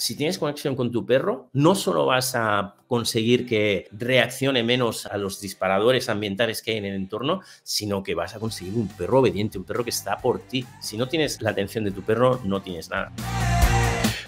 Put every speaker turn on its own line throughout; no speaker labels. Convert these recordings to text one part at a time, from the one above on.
si tienes conexión con tu perro, no solo vas a conseguir que reaccione menos a los disparadores ambientales que hay en el entorno, sino que vas a conseguir un perro obediente, un perro que está por ti. Si no tienes la atención de tu perro, no tienes nada.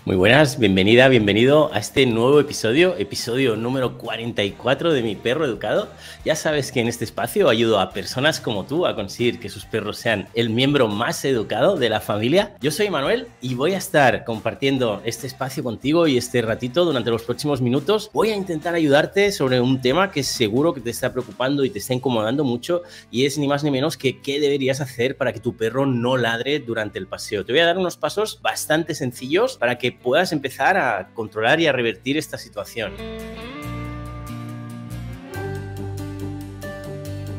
Muy buenas, bienvenida, bienvenido a este nuevo episodio, episodio número 44 de Mi Perro Educado. Ya sabes que en este espacio ayudo a personas como tú a conseguir que sus perros sean el miembro más educado de la familia. Yo soy Manuel y voy a estar compartiendo este espacio contigo y este ratito durante los próximos minutos. Voy a intentar ayudarte sobre un tema que seguro que te está preocupando y te está incomodando mucho y es ni más ni menos que qué deberías hacer para que tu perro no ladre durante el paseo. Te voy a dar unos pasos bastante sencillos para que puedas empezar a controlar y a revertir esta situación.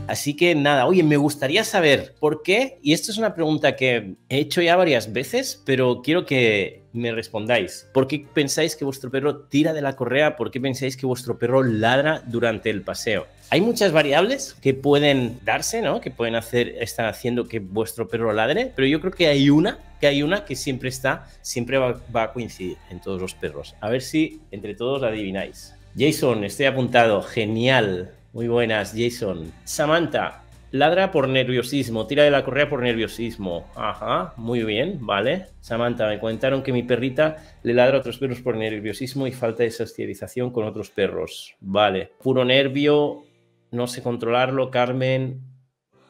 Así que nada, oye, me gustaría saber por qué, y esto es una pregunta que he hecho ya varias veces, pero quiero que me respondáis. ¿Por qué pensáis que vuestro perro tira de la correa? ¿Por qué pensáis que vuestro perro ladra durante el paseo? Hay muchas variables que pueden darse, ¿no? Que pueden hacer, están haciendo que vuestro perro ladre, pero yo creo que hay una, que hay una que siempre está, siempre va, a coincidir en todos los perros. A ver si entre todos la adivináis. Jason, estoy apuntado. Genial. Muy buenas, Jason. Samantha, ladra por nerviosismo, tira de la correa por nerviosismo. Ajá, muy bien, vale. Samantha, me comentaron que mi perrita le ladra a otros perros por nerviosismo y falta de socialización con otros perros. Vale, puro nervio, no sé controlarlo, Carmen,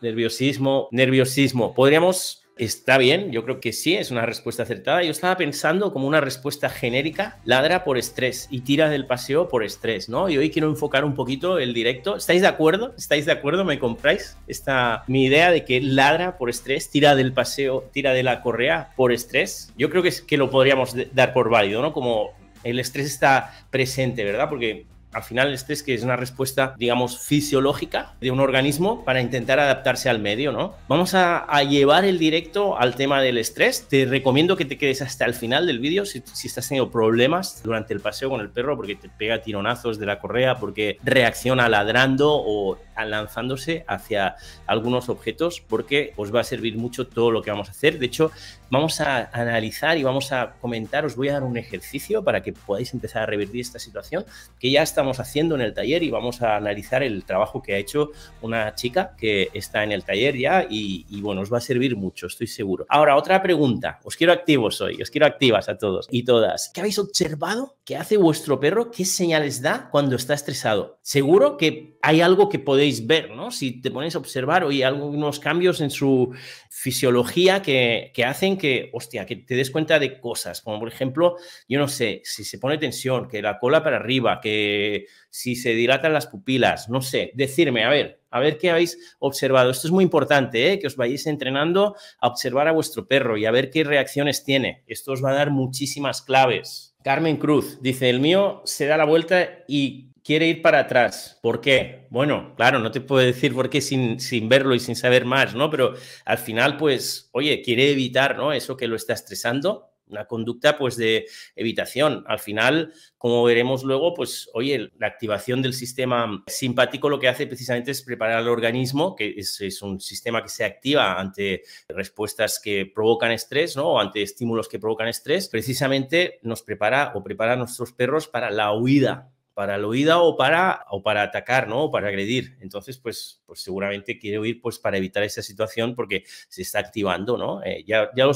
nerviosismo, nerviosismo. Podríamos, está bien, yo creo que sí, es una respuesta acertada. Yo estaba pensando como una respuesta genérica, ladra por estrés y tira del paseo por estrés, ¿no? Y hoy quiero enfocar un poquito el directo. ¿Estáis de acuerdo? ¿Estáis de acuerdo? ¿Me compráis? Esta, mi idea de que ladra por estrés, tira del paseo, tira de la correa por estrés. Yo creo que, es, que lo podríamos dar por válido, ¿no? Como el estrés está presente, ¿verdad? Porque al final, el este estrés que es una respuesta, digamos, fisiológica de un organismo para intentar adaptarse al medio, ¿no? Vamos a, llevar el directo al tema del estrés. Te recomiendo que te quedes hasta el final del vídeo si, si estás teniendo problemas durante el paseo con el perro porque te pega tironazos de la correa, porque reacciona ladrando o lanzándose hacia algunos objetos porque os va a servir mucho todo lo que vamos a hacer. De hecho, vamos a analizar y vamos a comentar, os voy a dar un ejercicio para que podáis empezar a revertir esta situación que ya estamos haciendo en el taller y vamos a analizar el trabajo que ha hecho una chica que está en el taller ya y, bueno, os va a servir mucho, estoy seguro. Ahora, otra pregunta, os quiero activos hoy, os quiero activas a todos y todas. ¿Qué habéis observado? que hace vuestro perro? ¿Qué señales da cuando está estresado? Seguro que hay algo que podéis podéis ver, ¿no? Si te pones a observar, hay algunos cambios en su fisiología que, que, hacen que, hostia, que te des cuenta de cosas, como por ejemplo, yo no sé, si se pone tensión, que la cola para arriba, que si se dilatan las pupilas, no sé, decirme, a ver, a ver qué habéis observado. Esto es muy importante, ¿eh? que os vayáis entrenando a observar a vuestro perro y a ver qué reacciones tiene. Esto os va a dar muchísimas claves. Carmen Cruz dice, el mío se da la vuelta y quiere ir para atrás. ¿Por qué? Bueno, claro, no te puedo decir por qué sin, sin verlo y sin saber más, ¿no? Pero al final, pues, oye, quiere evitar, ¿no? Eso que lo está estresando, una conducta pues de evitación. Al final, como veremos luego, pues oye, la activación del sistema simpático lo que hace precisamente es preparar al organismo, que es, es un sistema que se activa ante respuestas que provocan estrés, ¿no? O ante estímulos que provocan estrés, precisamente nos prepara o prepara a nuestros perros para la huida, para la huida o para, o para atacar, ¿no? O para agredir. Entonces, pues, pues seguramente quiere huir pues, para evitar esa situación porque se está activando, ¿no? Eh, ya ya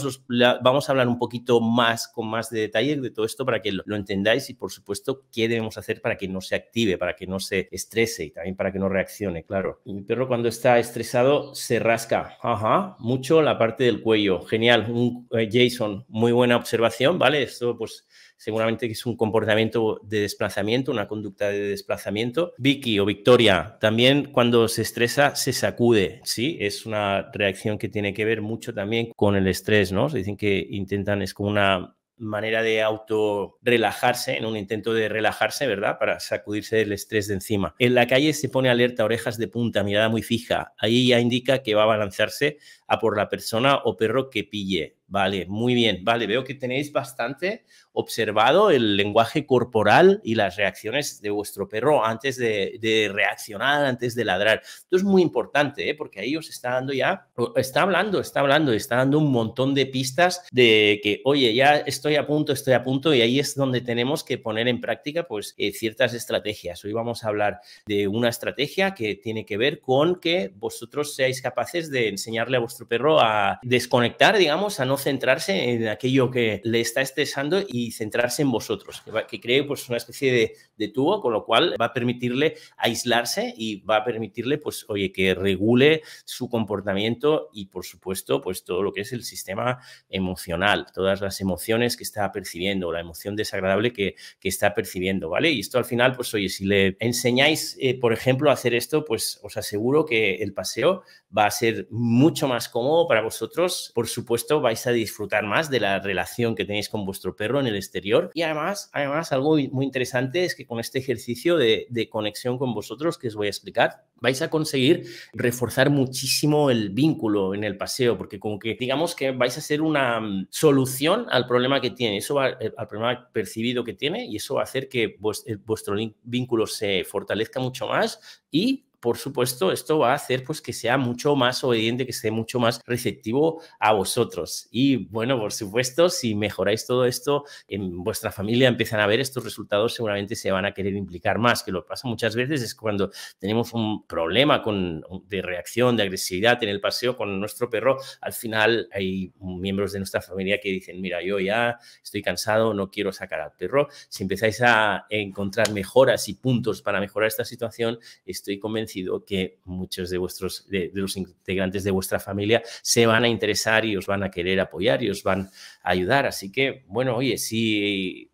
vamos a hablar un poquito más, con más de detalle de todo esto para que lo, entendáis y, por supuesto, qué debemos hacer para que no se active, para que no se estrese y también para que no reaccione, claro. mi perro cuando está estresado se rasca, ajá, mucho la parte del cuello. Genial, un, eh, Jason, muy buena observación, ¿vale? Esto, pues seguramente que es un comportamiento de desplazamiento, una conducta de desplazamiento. Vicky o Victoria, también cuando se estresa se sacude, ¿sí? Es una reacción que tiene que ver mucho también con el estrés, ¿no? Se dicen que intentan, es como una manera de auto relajarse, en un intento de relajarse, ¿verdad? Para sacudirse del estrés de encima. En la calle se pone alerta, orejas de punta, mirada muy fija. Ahí ya indica que va a balancearse a por la persona o perro que pille. Vale, muy bien. Vale, veo que tenéis bastante observado el lenguaje corporal y las reacciones de vuestro perro antes de, reaccionar, antes de ladrar. Esto es muy importante, ¿eh? porque ahí os está dando ya, está hablando, está hablando, está dando un montón de pistas de que, oye, ya estoy a punto, estoy a punto, y ahí es donde tenemos que poner en práctica pues eh, ciertas estrategias. Hoy vamos a hablar de una estrategia que tiene que ver con que vosotros seáis capaces de enseñarle a vuestro perro a desconectar, digamos, a no centrarse en aquello que le está estresando y centrarse en vosotros, que, cree pues una especie de, tubo, con lo cual va a permitirle aislarse y va a permitirle, pues, oye, que regule su comportamiento y, por supuesto, pues todo lo que es el sistema emocional, todas las emociones que está percibiendo, la emoción desagradable que, está percibiendo, ¿vale? Y esto al final, pues, oye, si le enseñáis, eh, por ejemplo, a hacer esto, pues os aseguro que el paseo va a ser mucho más cómodo para vosotros. Por supuesto, vais a a disfrutar más de la relación que tenéis con vuestro perro en el exterior. Y además, además algo muy interesante es que con este ejercicio de, conexión con vosotros que os voy a explicar, vais a conseguir reforzar muchísimo el vínculo en el paseo, porque como que digamos que vais a ser una mm, solución al problema que tiene, eso va, eh, al problema percibido que tiene y eso va a hacer que eh, vuestro vínculo se fortalezca mucho más y por supuesto, esto va a hacer pues que sea mucho más obediente, que esté mucho más receptivo a vosotros. Y bueno, por supuesto, si mejoráis todo esto en vuestra familia, empiezan a ver estos resultados, seguramente se van a querer implicar más. Que lo que pasa muchas veces es cuando tenemos un problema con, de reacción, de agresividad en el paseo con nuestro perro, al final hay miembros de nuestra familia que dicen, mira, yo ya estoy cansado, no quiero sacar al perro. Si empezáis a encontrar mejoras y puntos para mejorar esta situación, estoy convencido que muchos de vuestros, de, los integrantes de vuestra familia se van a interesar y os van a querer apoyar y os van a ayudar. Así que, bueno, oye, sí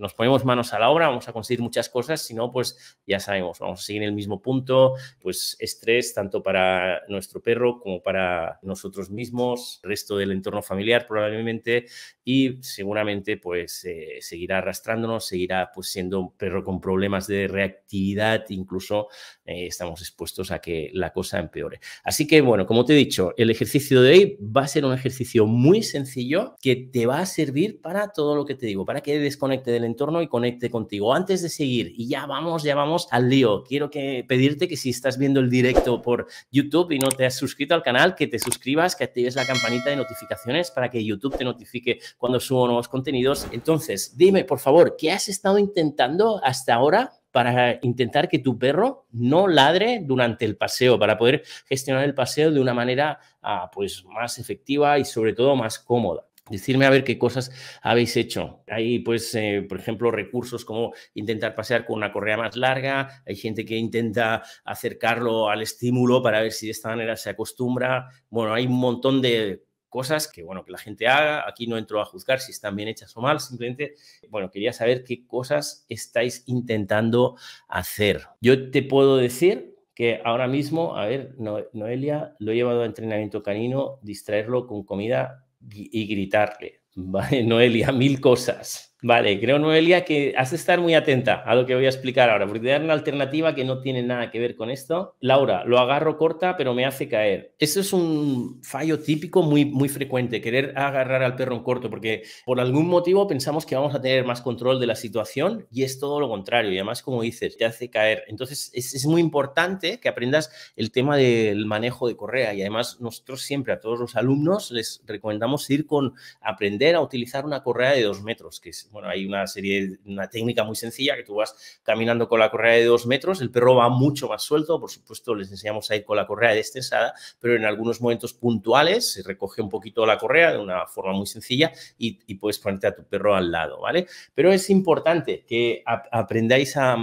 nos ponemos manos a la obra, vamos a conseguir muchas cosas, si no, pues ya sabemos, vamos a seguir en el mismo punto, pues estrés tanto para nuestro perro como para nosotros mismos, resto del entorno familiar probablemente y seguramente pues eh, seguirá arrastrándonos, seguirá pues siendo un perro con problemas de reactividad, incluso eh, estamos expuestos a que la cosa empeore. Así que bueno, como te he dicho, el ejercicio de hoy va a ser un ejercicio muy sencillo que te va a servir para todo lo que te digo, para que desconecte del entorno y conecte contigo. Antes de seguir, y ya vamos, ya vamos al lío, quiero que pedirte que si estás viendo el directo por YouTube y no te has suscrito al canal, que te suscribas, que actives la campanita de notificaciones para que YouTube te notifique cuando subo nuevos contenidos. Entonces, dime, por favor, ¿qué has estado intentando hasta ahora para intentar que tu perro no ladre durante el paseo, para poder gestionar el paseo de una manera ah, pues, más efectiva y sobre todo más cómoda. Decirme a ver qué cosas habéis hecho. Hay, pues, eh, por ejemplo, recursos como intentar pasear con una correa más larga. Hay gente que intenta acercarlo al estímulo para ver si de esta manera se acostumbra. Bueno, hay un montón de cosas que, bueno, que la gente haga. Aquí no entro a juzgar si están bien hechas o mal. Simplemente, bueno, quería saber qué cosas estáis intentando hacer. Yo te puedo decir que ahora mismo, a ver, Noelia, lo he llevado a entrenamiento canino, distraerlo con comida y gritarle, ¿vale? Noelia, mil cosas. Vale, creo, Noelia, que has de estar muy atenta a lo que voy a explicar ahora, porque te dar una alternativa que no tiene nada que ver con esto. Laura, lo agarro corta, pero me hace caer. Eso es un fallo típico muy, muy frecuente, querer agarrar al perro en corto, porque por algún motivo pensamos que vamos a tener más control de la situación y es todo lo contrario. Y además, como dices, te hace caer. Entonces, es, es muy importante que aprendas el tema del manejo de correa. Y además, nosotros siempre a todos los alumnos les recomendamos ir con aprender a utilizar una correa de dos metros, que es bueno, hay una serie, una técnica muy sencilla que tú vas caminando con la correa de dos metros, el perro va mucho más suelto, por supuesto les enseñamos a ir con la correa destensada, pero en algunos momentos puntuales se recoge un poquito la correa de una forma muy sencilla y, puedes ponerte a tu perro al lado, ¿vale? Pero es importante que aprendáis a,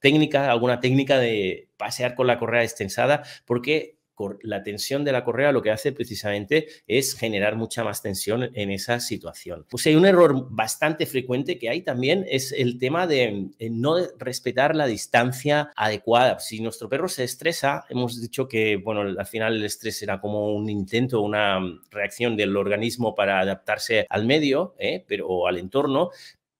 técnica, alguna técnica de pasear con la correa extensada, porque la tensión de la correa lo que hace precisamente es generar mucha más tensión en esa situación. Pues hay un error bastante frecuente que hay también es el tema de eh, no respetar la distancia adecuada. Si nuestro perro se estresa, hemos dicho que, bueno, al final el estrés era como un intento, una reacción del organismo para adaptarse al medio ¿eh? pero, o al entorno,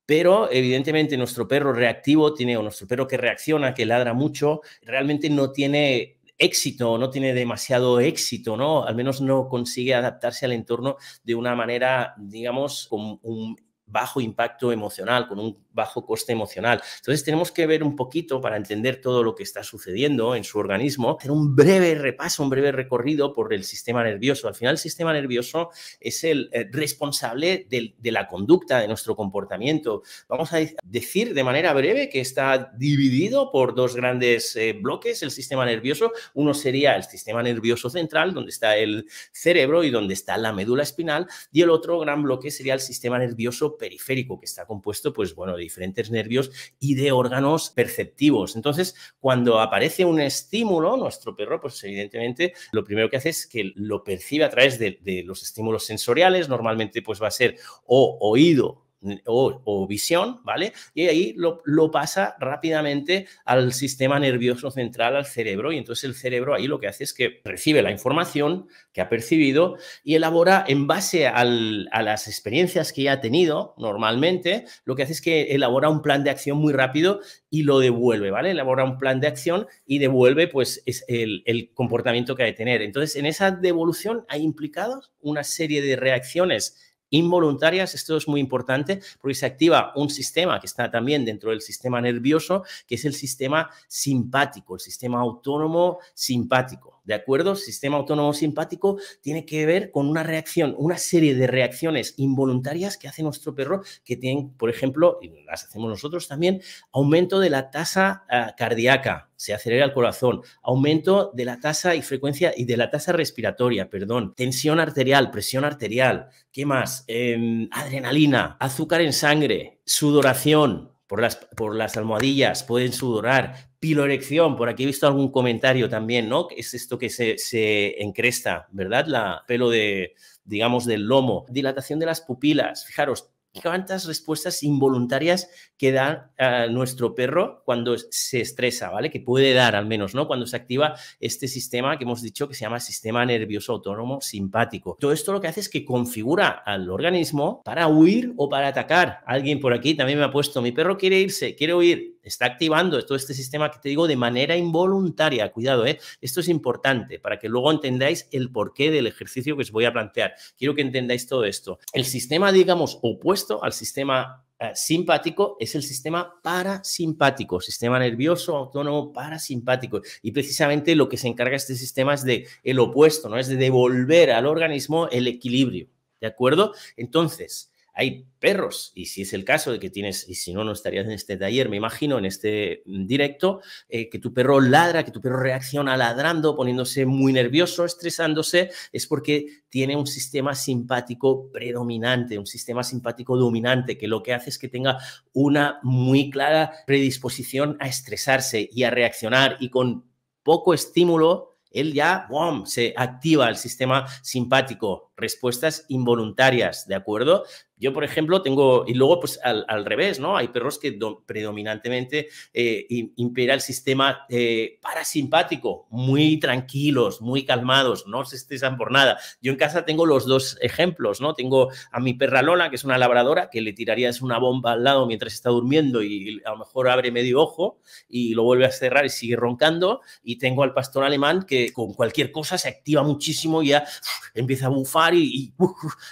pero evidentemente nuestro perro reactivo tiene, nuestro perro que reacciona, que ladra mucho, realmente no tiene éxito, no tiene demasiado éxito, ¿no? Al menos no consigue adaptarse al entorno de una manera, digamos, con un bajo impacto emocional, con un bajo coste emocional. Entonces tenemos que ver un poquito para entender todo lo que está sucediendo en su organismo, hacer un breve repaso, un breve recorrido por el sistema nervioso. Al final el sistema nervioso es el eh, responsable de, la conducta, de nuestro comportamiento. Vamos a decir de manera breve que está dividido por dos grandes eh, bloques el sistema nervioso. Uno sería el sistema nervioso central, donde está el cerebro y donde está la médula espinal, y el otro gran bloque sería el sistema nervioso periférico, que está compuesto, pues bueno, de diferentes nervios y de órganos perceptivos. Entonces, cuando aparece un estímulo, nuestro perro, pues evidentemente, lo primero que hace es que lo percibe a través de, de los estímulos sensoriales, normalmente pues va a ser o oído, o, visión, ¿vale? Y ahí lo, pasa rápidamente al sistema nervioso central, al cerebro, y entonces el cerebro ahí lo que hace es que recibe la información que ha percibido y elabora en base a las experiencias que ya ha tenido normalmente, lo que hace es que elabora un plan de acción muy rápido y lo devuelve, ¿vale? Elabora un plan de acción y devuelve pues es el, el comportamiento que ha de tener. Entonces, en esa devolución hay implicados una serie de reacciones involuntarias, esto es muy importante porque se activa un sistema que está también dentro del sistema nervioso, que es el sistema simpático, el sistema autónomo simpático. ¿de acuerdo? Sistema autónomo simpático tiene que ver con una reacción, una serie de reacciones involuntarias que hace nuestro perro, que tienen, por ejemplo, y las hacemos nosotros también, aumento de la tasa ah, cardíaca, se acelera el corazón, aumento de la tasa y frecuencia y de la tasa respiratoria, perdón, tensión arterial, presión arterial, ¿qué más? Em, adrenalina, azúcar en sangre, sudoración, por las, por las, almohadillas, pueden sudorar, pilorección, por aquí he visto algún comentario también, ¿no? Es esto que se, se encresta, ¿verdad? La pelo de, digamos, del lomo. Dilatación de las pupilas. Fijaros, cuántas respuestas involuntarias que da ah, nuestro perro cuando se estresa, ¿vale? Que puede dar al menos, ¿no? Cuando se activa este sistema que hemos dicho que se llama sistema nervioso autónomo simpático. Todo esto lo que hace es que configura al organismo para huir o para atacar. Alguien por aquí también me ha puesto, mi perro quiere irse, quiere huir, está activando todo este sistema que te digo de manera involuntaria. Cuidado, ¿eh? esto es importante para que luego entendáis el porqué del ejercicio que os voy a plantear. Quiero que entendáis todo esto. El sistema, digamos, opuesto al sistema eh, simpático es el sistema parasimpático, sistema nervioso autónomo parasimpático. Y precisamente lo que se encarga este sistema es de el opuesto, ¿no? Es de devolver al organismo el equilibrio. ¿De acuerdo? Entonces, hay perros, y si es el caso de que tienes, y si no, no estarías en este taller, me imagino, en este mm, directo, eh, que tu perro ladra, que tu perro reacciona ladrando, poniéndose muy nervioso, estresándose, es porque tiene un sistema simpático predominante, un sistema simpático dominante, que lo que hace es que tenga una muy clara predisposición a estresarse y a reaccionar, y con poco estímulo, él ya, se activa el sistema simpático, respuestas involuntarias, ¿de acuerdo? Yo, por ejemplo, tengo, y luego pues al, revés, ¿no? Hay perros que predominantemente eh, impera el sistema eh, parasimpático, muy tranquilos, muy calmados, no se estresan por nada. Yo en casa tengo los dos ejemplos, ¿no? Tengo a mi perra Lola, que es una labradora, que le tirarías una bomba al lado mientras está durmiendo y a lo mejor abre medio ojo y lo vuelve a cerrar y sigue roncando. Y tengo al pastor alemán que con cualquier cosa se activa muchísimo y ya empieza a bufar y, y,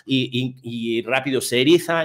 y, y rápido se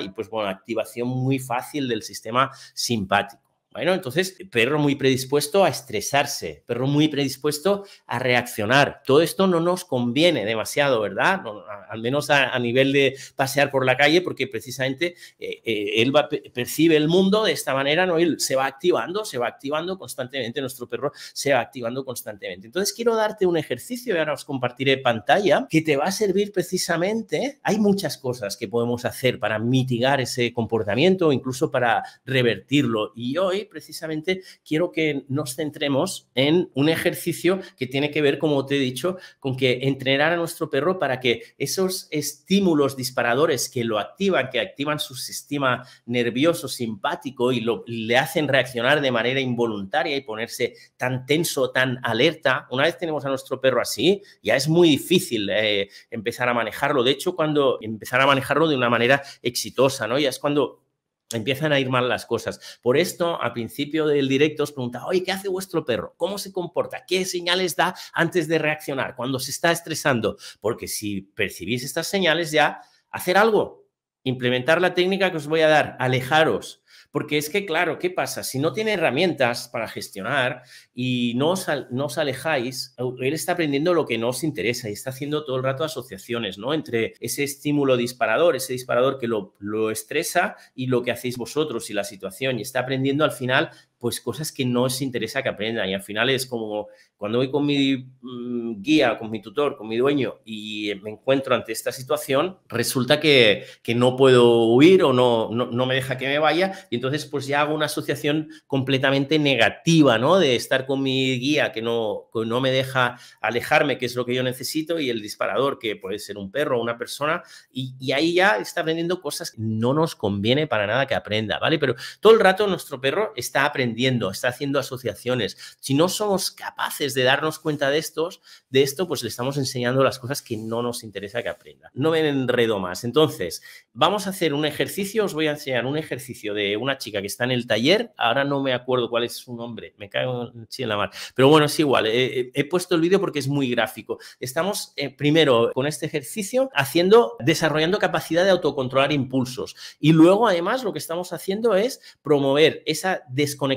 y pues bueno, activación muy fácil del sistema simpático entonces, perro muy predispuesto a estresarse, perro muy predispuesto a reaccionar. Todo esto no nos conviene demasiado, ¿verdad? al menos a, nivel de pasear por la calle, porque precisamente eh, eh, él percibe el mundo de esta manera, ¿no? Él se va activando, se va activando constantemente, nuestro perro se va activando constantemente. Entonces, quiero darte un ejercicio, y ahora os compartiré pantalla, que te va a servir precisamente. Hay muchas cosas que podemos hacer para mitigar ese comportamiento, incluso para revertirlo. Y hoy precisamente quiero que nos centremos en un ejercicio que tiene que ver, como te he dicho, con que entrenar a nuestro perro para que esos estímulos disparadores que lo activan, que activan su sistema nervioso simpático y lo, le hacen reaccionar de manera involuntaria y ponerse tan tenso, tan alerta, una vez tenemos a nuestro perro así, ya es muy difícil eh, empezar a manejarlo. De hecho, cuando empezar a manejarlo de una manera exitosa, ¿no? Ya es cuando empiezan a ir mal las cosas. Por esto, al principio del directo os preguntaba, oye, ¿qué hace vuestro perro? ¿Cómo se comporta? ¿Qué señales da antes de reaccionar? Cuando se está estresando. Porque si percibís estas señales ya, hacer algo, implementar la técnica que os voy a dar, alejaros, porque es que, claro, ¿qué pasa? Si no tiene herramientas para gestionar y no os, alejáis, él está aprendiendo lo que no os interesa y está haciendo todo el rato asociaciones, ¿no? Entre ese estímulo disparador, ese disparador que lo, lo estresa y lo que hacéis vosotros y la situación. Y está aprendiendo al final pues cosas que no les interesa que aprendan. Y al final es como cuando voy con mi mm, guía, con mi tutor, con mi dueño y me encuentro ante esta situación, resulta que, que no puedo huir o no, no, me deja que me vaya. Y entonces pues ya hago una asociación completamente negativa, ¿no? De estar con mi guía que no, no me deja alejarme, que es lo que yo necesito, y el disparador, que puede ser un perro o una persona. Y, y ahí ya está aprendiendo cosas que no nos conviene para nada que aprenda, ¿vale? Pero todo el rato nuestro perro está aprendiendo está haciendo asociaciones. Si no somos capaces de darnos cuenta de, estos, de esto, pues le estamos enseñando las cosas que no nos interesa que aprenda. No me enredo más. Entonces, vamos a hacer un ejercicio, os voy a enseñar un ejercicio de una chica que está en el taller, ahora no me acuerdo cuál es su nombre, me cago en la mar, pero bueno, es igual, eh, eh, he, puesto el vídeo porque es muy gráfico. Estamos eh, primero con este ejercicio haciendo, desarrollando capacidad de autocontrolar impulsos y luego además lo que estamos haciendo es promover esa desconexión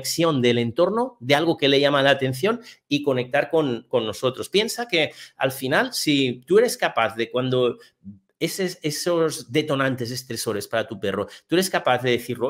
del entorno, de algo que le llama la atención y conectar con, nosotros. Piensa que al final, si tú eres capaz de cuando esos, esos detonantes estresores para tu perro, tú eres capaz de decirlo,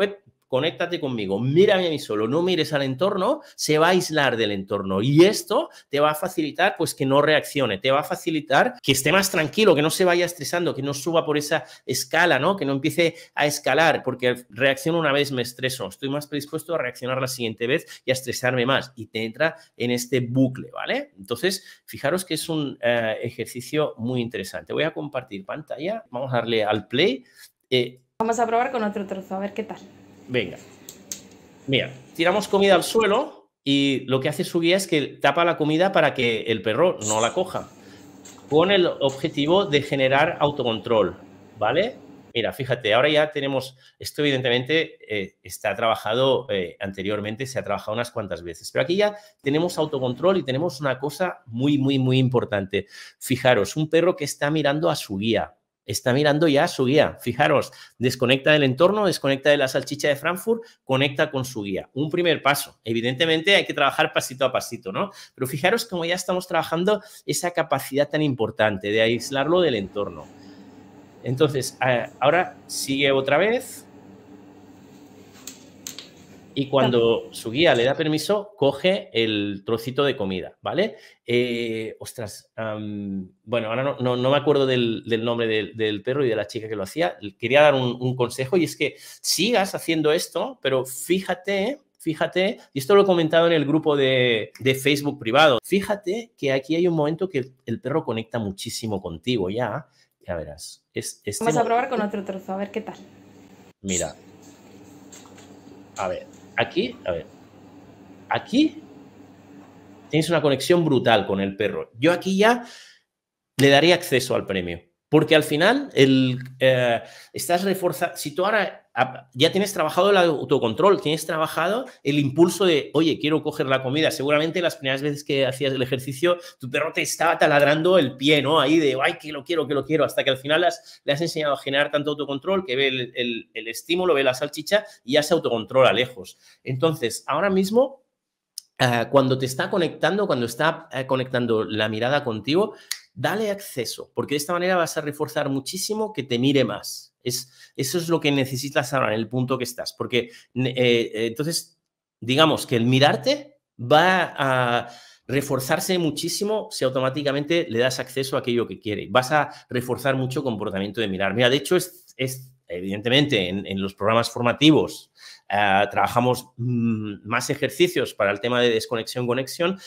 conéctate conmigo, mírame a mí solo, no mires al entorno, se va a aislar del entorno y esto te va a facilitar pues que no reaccione, te va a facilitar que esté más tranquilo, que no se vaya estresando, que no suba por esa escala, ¿no? Que no empiece a escalar porque reacciono una vez, me estreso, estoy más predispuesto a reaccionar la siguiente vez y a estresarme más y te entra en este bucle, ¿vale? Entonces, fijaros que es un eh, ejercicio muy interesante. Voy a compartir pantalla, vamos a darle al play. Eh, vamos a probar con otro trozo, a ver qué tal. Venga. Mira, tiramos comida al suelo y lo que hace su guía es que tapa la comida para que el perro no la coja, con el objetivo de generar autocontrol, ¿vale? Mira, fíjate, ahora ya tenemos, esto evidentemente eh, está trabajado eh, anteriormente, se ha trabajado unas cuantas veces, pero aquí ya tenemos autocontrol y tenemos una cosa muy, muy, muy importante. Fijaros, un perro que está mirando a su guía, está mirando ya su guía. Fijaros, desconecta del entorno, desconecta de la salchicha de Frankfurt, conecta con su guía. Un primer paso. Evidentemente hay que trabajar pasito a pasito, ¿no? Pero fijaros cómo ya estamos trabajando esa capacidad tan importante de aislarlo del entorno. Entonces, ah, ahora sigue otra vez y cuando su guía le da permiso, coge el trocito de comida, ¿vale? Eh, ostras, bueno, ahora no, me acuerdo del, nombre del, perro y de la chica que lo hacía. Quería dar un, consejo y es que sigas haciendo esto, pero fíjate, fíjate, y esto lo he comentado en el grupo de, Facebook privado, fíjate que aquí hay un momento que el, perro conecta muchísimo contigo ya, ya verás. Es, Vamos a probar con otro trozo, a ver qué tal. Mira. A ver aquí, a ver, aquí tienes una conexión brutal con el perro. Yo aquí ya le daría acceso al premio. Porque al final el, eh, estás reforzando, si tú ahora ya tienes trabajado el autocontrol, tienes trabajado el impulso de, oye, quiero coger la comida. Seguramente las primeras veces que hacías el ejercicio, tu perro te estaba taladrando el pie, ¿no? Ahí de, ay, que lo quiero, que lo quiero, hasta que al final le has enseñado a generar tanto autocontrol que ve el, el estímulo, ve la salchicha y ya se autocontrola lejos. Entonces, ahora mismo eh, cuando te está conectando, cuando está eh, conectando la mirada contigo, Dale acceso, porque de esta manera vas a reforzar muchísimo que te mire más. Es, eso es lo que necesitas ahora en el punto que estás, porque eh, entonces, digamos que el mirarte va a reforzarse muchísimo si automáticamente le das acceso a aquello que quiere. Vas a reforzar mucho comportamiento de mirar. Mira, de hecho, es, evidentemente en, los programas formativos ah, trabajamos mm, más ejercicios para el tema de desconexión-conexión,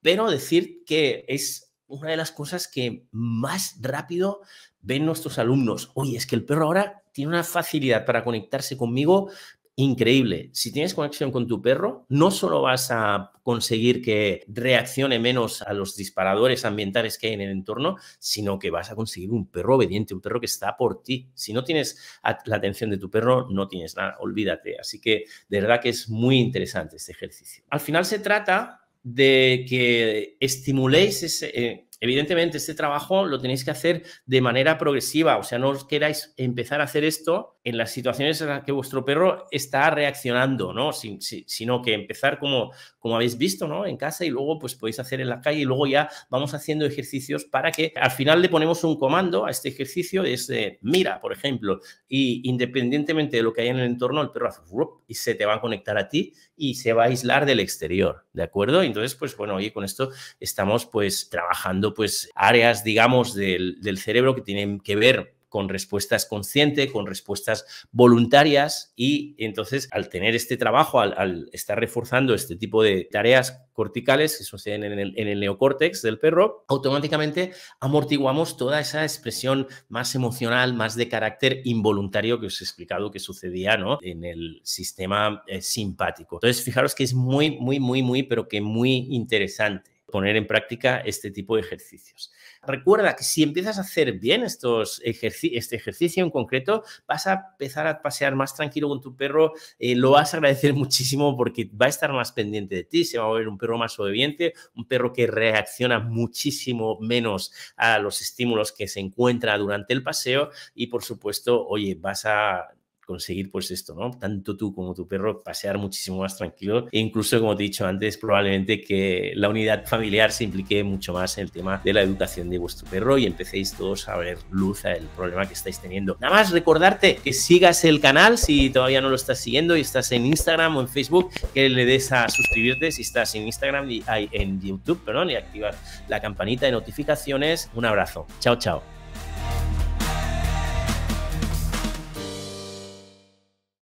pero decir que es una de las cosas que más rápido ven nuestros alumnos. Oye, es que el perro ahora tiene una facilidad para conectarse conmigo increíble. Si tienes conexión con tu perro, no solo vas a conseguir que reaccione menos a los disparadores ambientales que hay en el entorno, sino que vas a conseguir un perro obediente, un perro que está por ti. Si no tienes la atención de tu perro, no tienes nada, olvídate. Así que de verdad que es muy interesante este ejercicio. Al final se trata de que estimuléis ese... Eh, evidentemente, este trabajo lo tenéis que hacer de manera progresiva, o sea, no os queráis empezar a hacer esto en las situaciones en las que vuestro perro está reaccionando, ¿no? sino que empezar como, como habéis visto, ¿no? En casa y luego pues podéis hacer en la calle y luego ya vamos haciendo ejercicios para que al final le ponemos un comando a este ejercicio, es de mira, por ejemplo, y independientemente de lo que hay en el entorno, el perro hace y se te va a conectar a ti y se va a aislar del exterior, ¿de acuerdo? Entonces, pues bueno, y con esto estamos pues trabajando pues áreas, digamos, del, del cerebro que tienen que ver con respuestas conscientes, con respuestas voluntarias y entonces al tener este trabajo, al, estar reforzando este tipo de tareas corticales que suceden en el, neocórtex del perro, automáticamente amortiguamos toda esa expresión más emocional, más de carácter involuntario que os he explicado que sucedía ¿no? en el sistema eh, simpático. Entonces, fijaros que es muy, muy, muy, muy, pero que muy interesante poner en práctica este tipo de ejercicios. Recuerda que si empiezas a hacer bien estos este ejercicio en concreto, vas a empezar a pasear más tranquilo con tu perro, eh, lo vas a agradecer muchísimo porque va a estar más pendiente de ti, se va a ver un perro más obediente, un perro que reacciona muchísimo menos a los estímulos que se encuentra durante el paseo y por supuesto, oye, vas a conseguir pues esto, ¿no? Tanto tú como tu perro pasear muchísimo más tranquilo e incluso, como te he dicho antes, probablemente que la unidad familiar se implique mucho más en el tema de la educación de vuestro perro y empecéis todos a ver luz al problema que estáis teniendo. Nada más recordarte que sigas el canal si todavía no lo estás siguiendo y estás en Instagram o en Facebook, que le des a suscribirte si estás en Instagram y en YouTube, perdón, y activar la campanita de notificaciones. Un abrazo. Chao, chao.